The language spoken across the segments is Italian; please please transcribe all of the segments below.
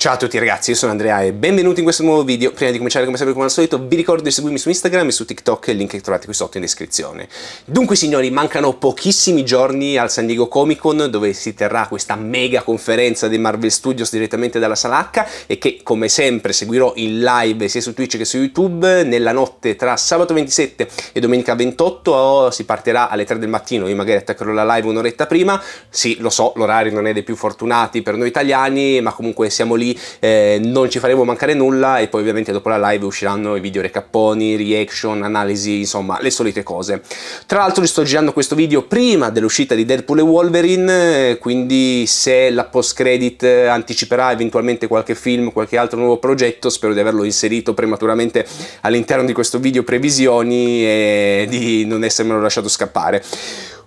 Ciao a tutti ragazzi, io sono Andrea e benvenuti in questo nuovo video. Prima di cominciare come sempre come al solito vi ricordo di seguirmi su Instagram e su TikTok, il link che trovate qui sotto in descrizione. Dunque signori, mancano pochissimi giorni al San Diego Comic Con dove si terrà questa mega conferenza dei Marvel Studios direttamente dalla Salacca e che come sempre seguirò in live sia su Twitch che su YouTube nella notte tra sabato 27 e domenica 28 oh, si partirà alle 3 del mattino, io magari attaccherò la live un'oretta prima. Sì, lo so, l'orario non è dei più fortunati per noi italiani, ma comunque siamo lì eh, non ci faremo mancare nulla e poi ovviamente dopo la live usciranno i video recapponi, reaction, analisi, insomma le solite cose. Tra l'altro sto girando questo video prima dell'uscita di Deadpool e Wolverine, eh, quindi se la post credit anticiperà eventualmente qualche film, qualche altro nuovo progetto, spero di averlo inserito prematuramente all'interno di questo video previsioni e di non essermelo lasciato scappare.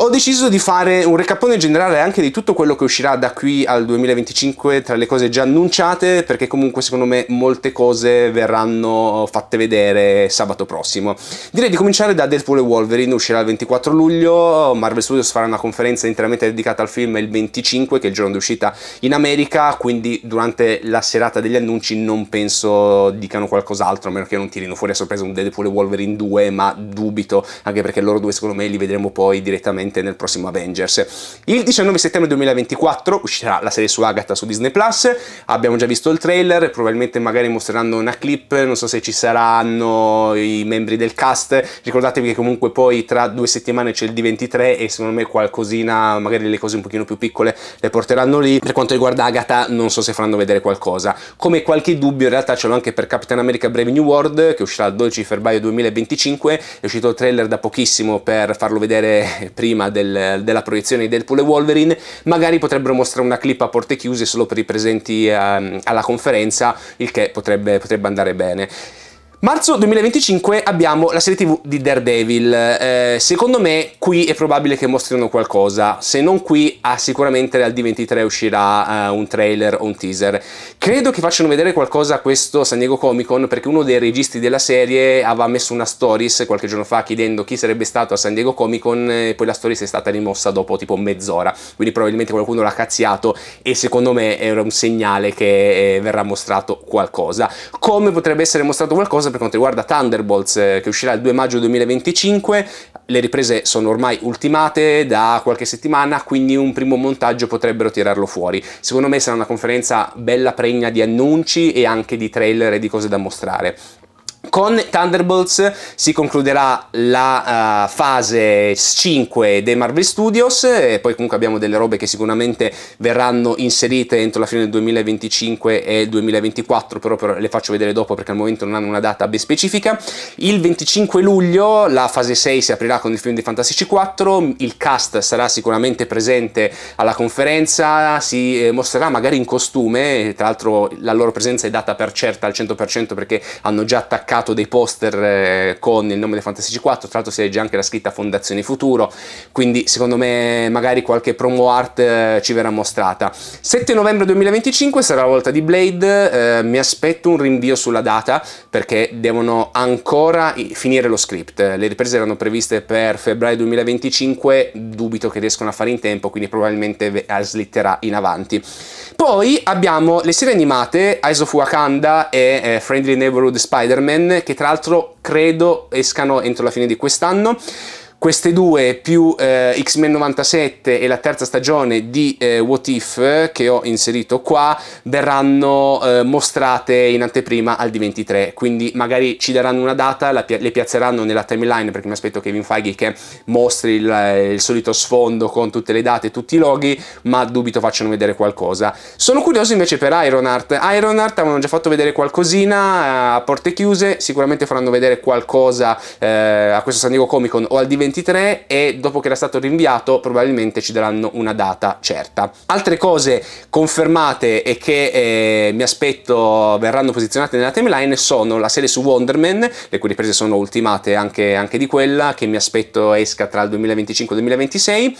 Ho deciso di fare un recapone generale anche di tutto quello che uscirà da qui al 2025 tra le cose già annunciate perché comunque secondo me molte cose verranno fatte vedere sabato prossimo. Direi di cominciare da Deadpool e Wolverine, uscirà il 24 luglio, Marvel Studios farà una conferenza interamente dedicata al film il 25 che è il giorno di uscita in America, quindi durante la serata degli annunci non penso dicano qualcos'altro a meno che non tirino fuori a sorpresa un Deadpool e Wolverine 2 ma dubito anche perché loro due secondo me li vedremo poi direttamente probabilmente nel prossimo Avengers. Il 19 settembre 2024 uscirà la serie su Agatha su Disney Plus, abbiamo già visto il trailer, probabilmente magari mostreranno una clip, non so se ci saranno i membri del cast, ricordatevi che comunque poi tra due settimane c'è il D23 e secondo me qualcosina, magari le cose un pochino più piccole le porteranno lì. Per quanto riguarda Agatha non so se faranno vedere qualcosa. Come qualche dubbio in realtà ce l'ho anche per Captain America Brave New World che uscirà il 12 febbraio 2025, è uscito il trailer da pochissimo per farlo vedere prima prima del, della proiezione di Deadpool e Wolverine, magari potrebbero mostrare una clip a porte chiuse solo per i presenti um, alla conferenza, il che potrebbe, potrebbe andare bene. Marzo 2025 abbiamo la serie tv di Daredevil, eh, secondo me qui è probabile che mostrino qualcosa, se non qui ah, sicuramente al D23 uscirà eh, un trailer o un teaser. Credo che facciano vedere qualcosa a questo San Diego Comic Con perché uno dei registi della serie aveva messo una stories qualche giorno fa chiedendo chi sarebbe stato a San Diego Comic Con eh, e poi la stories è stata rimossa dopo tipo mezz'ora, quindi probabilmente qualcuno l'ha cazziato e secondo me era un segnale che eh, verrà mostrato qualcosa. Come potrebbe essere mostrato qualcosa? cosa per quanto riguarda Thunderbolts eh, che uscirà il 2 maggio 2025, le riprese sono ormai ultimate da qualche settimana, quindi un primo montaggio potrebbero tirarlo fuori. Secondo me sarà una conferenza bella pregna di annunci e anche di trailer e di cose da mostrare. Con Thunderbolts si concluderà la uh, fase 5 dei Marvel Studios e poi comunque abbiamo delle robe che sicuramente verranno inserite entro la fine del 2025 e il 2024, però, però le faccio vedere dopo perché al momento non hanno una data ben specifica. Il 25 luglio la fase 6 si aprirà con il film di Fantastici 4, il cast sarà sicuramente presente alla conferenza, si eh, mostrerà magari in costume, tra l'altro la loro presenza è data per certa al 100% perché hanno già attaccato caricato dei poster eh, con il nome di Fantastici 4, tra l'altro si legge anche la scritta Fondazione Futuro, quindi secondo me magari qualche promo art eh, ci verrà mostrata. 7 novembre 2025 sarà la volta di Blade, eh, mi aspetto un rinvio sulla data perché devono ancora finire lo script, le riprese erano previste per febbraio 2025, dubito che riescano a fare in tempo, quindi probabilmente eh, slitterà in avanti. Poi abbiamo le serie animate Eyes of Wakanda e eh, Friendly Neighborhood Spider-Man che tra l'altro credo escano entro la fine di quest'anno queste due più eh, X-Men 97 e la terza stagione di eh, What If che ho inserito qua verranno eh, mostrate in anteprima al D23, quindi magari ci daranno una data, pia le piazzeranno nella timeline perché mi aspetto che Kevin Feige che mostri il, eh, il, solito sfondo con tutte le date e tutti i loghi, ma dubito facciano vedere qualcosa. Sono curioso invece per Ironheart, Ironheart avevano già fatto vedere qualcosina eh, a porte chiuse, sicuramente faranno vedere qualcosa eh, a questo San Diego Comic Con o al D23 2023 e dopo che era stato rinviato probabilmente ci daranno una data certa. Altre cose confermate e che eh, mi aspetto verranno posizionate nella timeline sono la serie su Wonder Man, le cui riprese sono ultimate anche, anche di quella, che mi aspetto esca tra il 2025 e il 2026.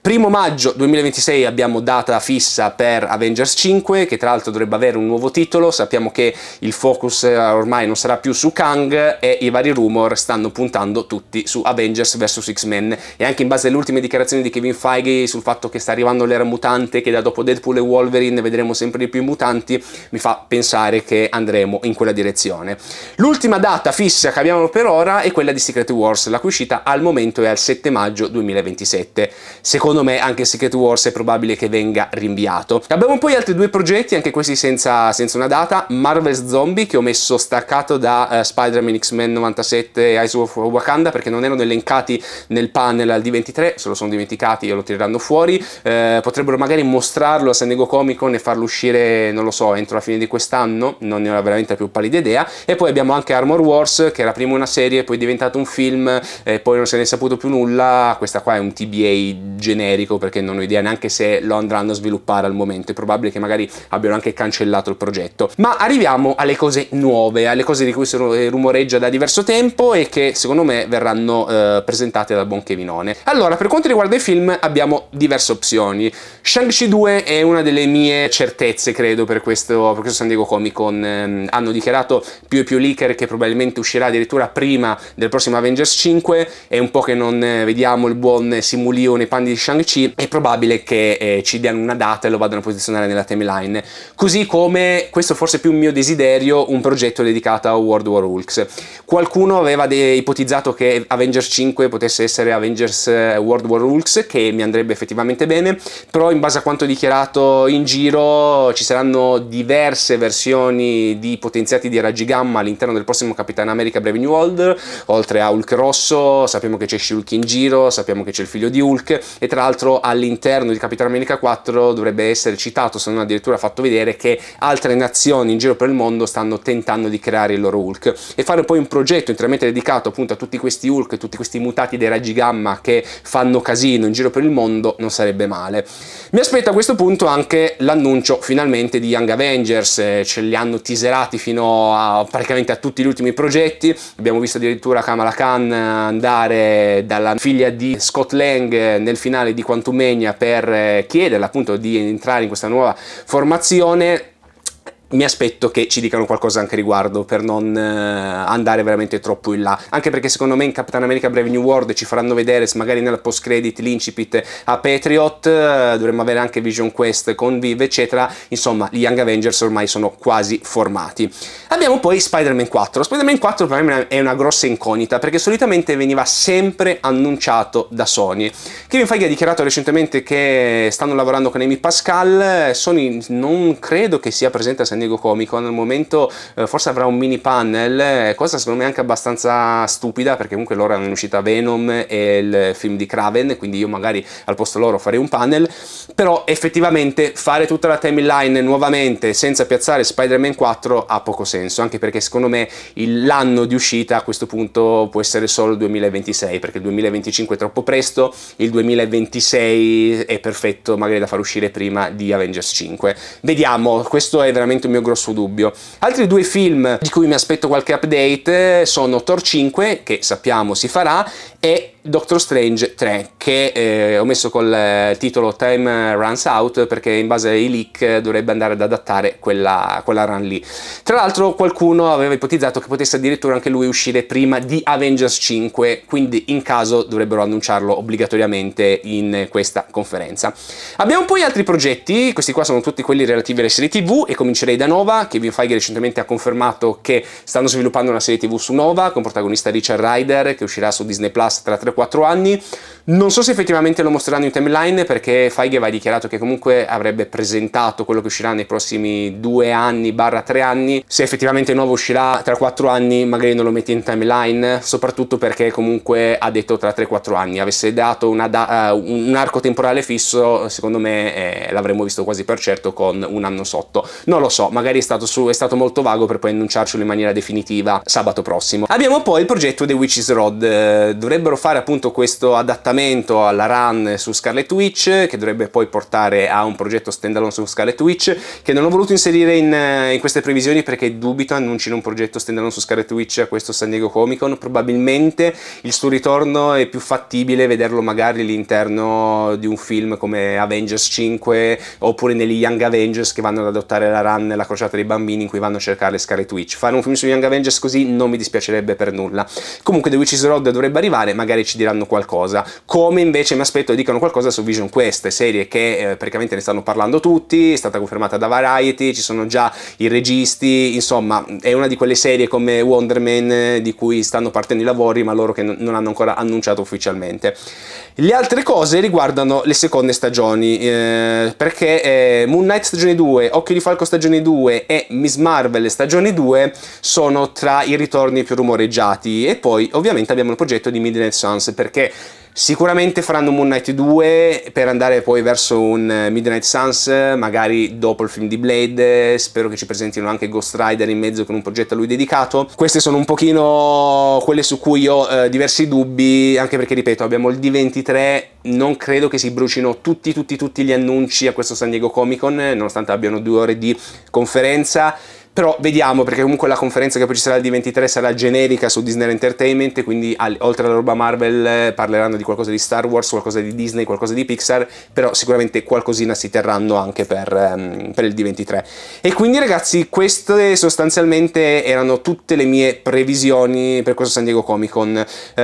Primo maggio 2026 abbiamo data fissa per Avengers 5, che tra l'altro dovrebbe avere un nuovo titolo, sappiamo che il focus eh, ormai non sarà più su Kang e i vari rumor stanno puntando tutti su Avengers vs vs X-Men e anche in base alle ultime dichiarazioni di Kevin Feige sul fatto che sta arrivando l'era mutante, che da dopo Deadpool e Wolverine vedremo sempre di più mutanti, mi fa pensare che andremo in quella direzione. L'ultima data fissa che abbiamo per ora è quella di Secret Wars, la cui uscita al momento è al 7 maggio 2027. Secondo me anche Secret Wars è probabile che venga rinviato. Abbiamo poi altri due progetti, anche questi senza, senza una data, Marvel's Zombie che ho messo staccato da uh, Spider-Man X-Men 97 e Eyes of Wakanda perché non erano elencati nel panel al D23, se lo sono dimenticati lo tireranno fuori, eh, potrebbero magari mostrarlo a San Diego Comic Con e farlo uscire, non lo so, entro la fine di quest'anno, non ne ho veramente la più pallida idea, e poi abbiamo anche Armor Wars, che era prima una serie, poi è diventato un film, e poi non se ne è saputo più nulla, questa qua è un TBA generico perché non ho idea neanche se lo andranno a sviluppare al momento, è probabile che magari abbiano anche cancellato il progetto. Ma arriviamo alle cose nuove, alle cose di cui si eh, rumoreggia da diverso tempo e che secondo me verranno eh, presentate presentate dal buon Kevinone. Allora, per quanto riguarda i film abbiamo diverse opzioni. Shang-Chi 2 è una delle mie certezze, credo, per questo, per questo San Diego Comic Con. Ehm, hanno dichiarato più e più leaker che probabilmente uscirà addirittura prima del prossimo Avengers 5. È un po' che non eh, vediamo il buon Simulio nei panni di Shang-Chi. È probabile che eh, ci diano una data e lo vadano a posizionare nella timeline. Così come, questo forse è più un mio desiderio, un progetto dedicato a World War Hulk. Qualcuno aveva ipotizzato che Avengers 5 potesse potesse essere Avengers eh, World War Rules che mi andrebbe effettivamente bene però in base a quanto dichiarato in giro ci saranno diverse versioni di potenziati di raggi gamma all'interno del prossimo Capitan America Brave New World oltre a Hulk rosso sappiamo che c'è Shulk in giro sappiamo che c'è il figlio di Hulk e tra l'altro all'interno di Capitan America 4 dovrebbe essere citato se non addirittura fatto vedere che altre nazioni in giro per il mondo stanno tentando di creare il loro Hulk e fare poi un progetto interamente dedicato appunto a tutti questi Hulk tutti questi mutati pirati dei raggi gamma che fanno casino in giro per il mondo non sarebbe male. Mi aspetto a questo punto anche l'annuncio finalmente di Young Avengers, eh, ce li hanno teaserati fino a praticamente a tutti gli ultimi progetti, abbiamo visto addirittura Kamala Khan andare dalla figlia di Scott Lang eh, nel finale di Quantum Quantumania per eh, chiederle appunto di entrare in questa nuova formazione mi aspetto che ci dicano qualcosa anche riguardo per non eh, andare veramente troppo in là anche perché secondo me in Captain America Brave New World ci faranno vedere magari nel post credit l'incipit a Patriot eh, dovremmo avere anche Vision Quest con Vive eccetera insomma gli Young Avengers ormai sono quasi formati abbiamo poi Spider-Man 4 Spider-Man 4 per me è una grossa incognita perché solitamente veniva sempre annunciato da Sony Kevin Feige ha dichiarato recentemente che stanno lavorando con Amy Pascal Sony non credo che sia presente a San Diego Comic al momento eh, forse avrà un mini panel, eh, cosa secondo me anche abbastanza stupida perché comunque loro hanno in uscita Venom e il film di Craven, quindi io magari al posto loro farei un panel, però effettivamente fare tutta la timeline nuovamente senza piazzare Spider-Man 4 ha poco senso, anche perché secondo me l'anno di uscita a questo punto può essere solo il 2026, perché il 2025 è troppo presto, il 2026 è perfetto magari da far uscire prima di Avengers 5. Vediamo, questo è veramente un mio grosso dubbio. Altri due film di cui mi aspetto qualche update eh, sono Thor 5, che sappiamo si farà, e Doctor Strange 3 che eh, ho messo col eh, titolo Time Runs Out perché in base ai leak eh, dovrebbe andare ad adattare quella, quella run lì. Tra l'altro qualcuno aveva ipotizzato che potesse addirittura anche lui uscire prima di Avengers 5 quindi in caso dovrebbero annunciarlo obbligatoriamente in questa conferenza. Abbiamo poi altri progetti, questi qua sono tutti quelli relativi alle serie tv e comincerei da da Nova, che Vinfeig recentemente ha confermato che stanno sviluppando una serie TV su Nova, con protagonista Richard Ryder, che uscirà su Disney Plus tra 3-4 anni. Non so se effettivamente lo mostreranno in timeline, perché Feig aveva dichiarato che comunque avrebbe presentato quello che uscirà nei prossimi 2 anni, barra 3 anni. Se effettivamente Nova uscirà tra 4 anni, magari non lo metti in timeline, soprattutto perché comunque ha detto tra 3-4 anni. Avesse dato da eh, un arco temporale fisso, secondo me eh, l'avremmo visto quasi per certo con un anno sotto. Non lo so, magari è stato, su, è stato molto vago per poi annunciarcelo in maniera definitiva sabato prossimo. Abbiamo poi il progetto The Witch's Rod, eh, dovrebbero fare appunto questo adattamento alla run su Scarlet Witch, che dovrebbe poi portare a un progetto standalone su Scarlet Witch, che non ho voluto inserire in, eh, in queste previsioni perché dubito annuncino un progetto standalone su Scarlet Witch a questo San Diego Comic Con, probabilmente il suo ritorno è più fattibile vederlo magari all'interno di un film come Avengers 5 oppure negli Young Avengers che vanno ad adottare la run nella crociata dei bambini in cui vanno a cercare le Scarlet Witch. Fare un film su Young Avengers così non mi dispiacerebbe per nulla. Comunque The Witch's Road dovrebbe arrivare, magari ci diranno qualcosa. Come invece mi aspetto dicano qualcosa su Vision Quest, serie che eh, praticamente ne stanno parlando tutti, è stata confermata da Variety, ci sono già i registi, insomma è una di quelle serie come Wonder Man eh, di cui stanno partendo i lavori ma loro che non hanno ancora annunciato ufficialmente. Le altre cose riguardano le seconde stagioni, eh, perché eh, Moon Knight stagione 2, Occhio di Falco stagione 2, 2 e Miss Marvel stagione 2 sono tra i ritorni più rumoreggiati e poi ovviamente abbiamo il progetto di Midnight Suns perché Sicuramente faranno Moon Knight 2 per andare poi verso un eh, Midnight Suns, magari dopo il film di Blade, spero che ci presentino anche Ghost Rider in mezzo con un progetto a lui dedicato. Queste sono un pochino quelle su cui ho eh, diversi dubbi, anche perché ripeto, abbiamo il D23, non credo che si brucino tutti tutti tutti gli annunci a questo San Diego Comic Con, nonostante abbiano due ore di conferenza però vediamo, perché comunque la conferenza che poi ci sarà il D23 sarà generica su Disney Entertainment, quindi al, oltre alla roba Marvel eh, parleranno di qualcosa di Star Wars, qualcosa di Disney, qualcosa di Pixar, però sicuramente qualcosina si terranno anche per, um, per il D23. E quindi ragazzi, queste sostanzialmente erano tutte le mie previsioni per questo San Diego Comic Con. Uh,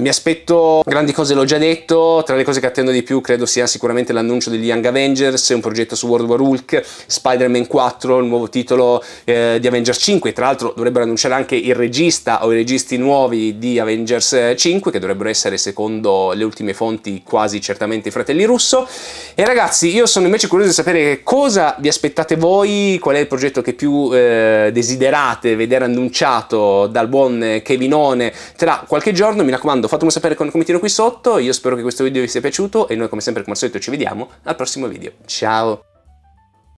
mi aspetto grandi cose, l'ho già detto, tra le cose che attendo di più credo sia sicuramente l'annuncio degli Young Avengers, un progetto su World War Hulk, Spider-Man 4, il nuovo titolo eh, di Avengers 5, tra l'altro dovrebbero annunciare anche il regista o i registi nuovi di Avengers 5, eh, che dovrebbero essere secondo le ultime fonti quasi certamente i fratelli russo. E ragazzi, io sono invece curioso di sapere cosa vi aspettate voi, qual è il progetto che più eh, desiderate vedere annunciato dal buon Kevinone tra qualche giorno. Mi raccomando, fatemelo sapere con il commentino qui sotto. Io spero che questo video vi sia piaciuto e noi come sempre come al solito ci vediamo al prossimo video. Ciao!